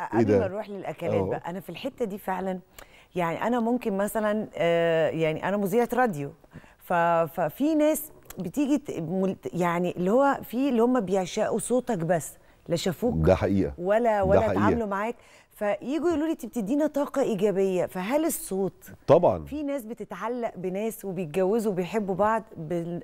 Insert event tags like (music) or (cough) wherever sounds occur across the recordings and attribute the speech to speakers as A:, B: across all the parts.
A: إيه قبل ما نروح للاكلات بقى انا في الحته دي فعلا يعني انا ممكن مثلا آه، يعني انا مذيعه راديو ففي ناس بتيجي يعني اللي هو في اللي هم بيعشقوا صوتك بس لا شافوك ده حقيقه ولا ولا اتعاملوا معاك فيجوا يقولوا لي انت بتدينا طاقه ايجابيه فهل الصوت طبعا في ناس بتتعلق بناس وبيتجوزوا وبيحبوا بعض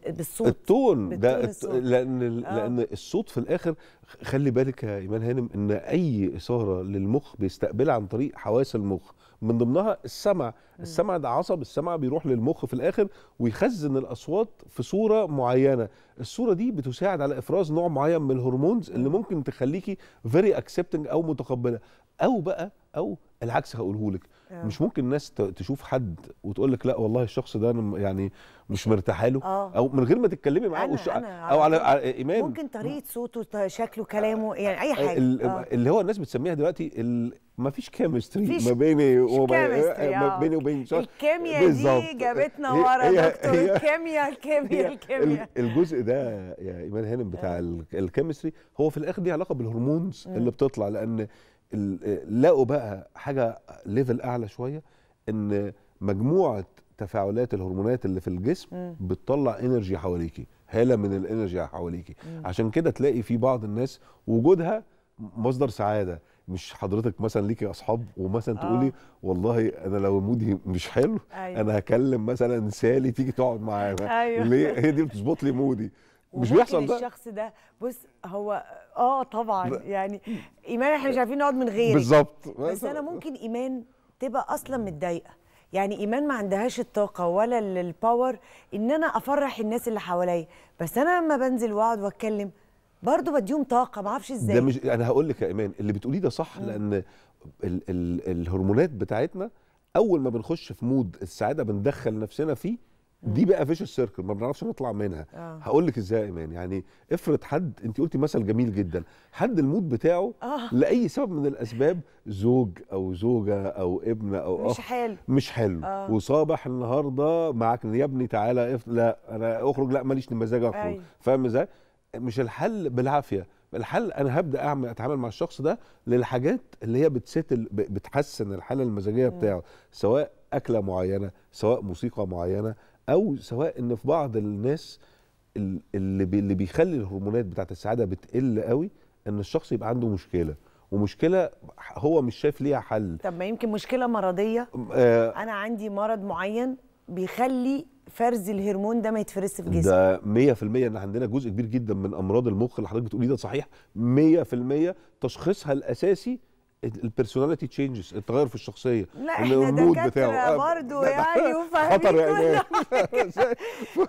A: بالصوت
B: التون ده الصوت. لان آه. لان الصوت في الاخر خلي بالك يا ايمان هانم ان اي اثاره للمخ بيستقبلها عن طريق حواس المخ من ضمنها السمع السمع ده عصب السمع بيروح للمخ في الاخر ويخزن الاصوات في صوره معينه الصوره دي بتساعد على افراز نوع معين من الهرمونز اللي ممكن تخليكي فيري اكسبتنج او متقبله او بقى او العكس هقوله لك آه. مش ممكن الناس تشوف حد وتقول لك لا والله الشخص ده انا يعني مش مرتاحه له آه. او من غير ما تتكلمي معاه وش... او على, على ايمان ممكن
A: طريقه آه. صوته شكله كلامه يعني اي حاجه
B: اللي هو الناس بتسميها دلوقتي ال... ما فيش كيمستري ما بيني وما ما بيني وبين شخص الكيمياء دي جابتنا ورا دكتور
A: الكيمياء الكيمياء الكيمياء
B: الجزء ده يا ايمان هانم بتاع الكيمستري هو في الاخر دي علاقه بالهرمونز اللي بتطلع لان لقوا بقى حاجه ليفل اعلى شويه ان مجموعه تفاعلات الهرمونات اللي في الجسم مم. بتطلع انرجي حواليكي هاله من الانرجي حواليكي مم. عشان كده تلاقي في بعض الناس وجودها مصدر سعاده مش حضرتك مثلا ليكي اصحاب ومثلا تقولي آه. والله انا لو مودي مش حلو أيوة. انا هكلم مثلا سالي تيجي تقعد معانا أيوة. ليه هي دي بتظبط لي مودي مش بيحصل ده الشخص
A: ده بص هو اه طبعا يعني ايمان احنا مش عارفين نقعد من غيره بالظبط بس انا ممكن ايمان تبقى اصلا متضايقه يعني ايمان ما عندهاش الطاقه ولا الباور ان انا افرح الناس اللي حواليا بس انا لما بنزل واقعد واتكلم برضه بديهم طاقه ما اعرفش ازاي ده مش
B: انا هقول لك يا ايمان اللي بتقوليه ده صح لان ال ال الهرمونات بتاعتنا اول ما بنخش في مود السعاده بندخل نفسنا فيه دي بقى فيش السيركل ما بنعرفش نطلع منها آه. هقول لك ازاي يا ايمان يعني افرض حد انت قلتي مثل جميل جدا حد المود بتاعه آه. لاي سبب من الاسباب زوج او زوجه او ابن او اخ مش حلو مش حلو آه. وصابح النهارده معاك يا ابني تعالى اف... لا انا اخرج لا ماليش مزاج اخرج أيوه. فاهم ازاي مش الحل بالعافيه الحل انا هبدا اعمل اتعامل مع الشخص ده للحاجات اللي هي بتستل بتحسن الحاله المزاجيه بتاعه سواء اكله معينه سواء موسيقى معينه او سواء ان في بعض الناس اللي اللي بيخلي الهرمونات بتاعت السعاده بتقل قوي ان الشخص يبقى عنده مشكله ومشكله هو مش شايف ليها حل
A: طب ما يمكن مشكله مرضيه آه انا عندي مرض معين بيخلي فرز الهرمون ده ما يتفرزش في جسمي
B: ده 100% ان عندنا جزء كبير جدا من امراض المخ اللي حضرتك بتقوليه ده صحيح 100% تشخيصها الاساسي البيرسوناليتي تشينجز التغير في الشخصيه لا احنا دكاتره آه،
A: برضه يعني وفاهمين خطر (laughs)
B: يعني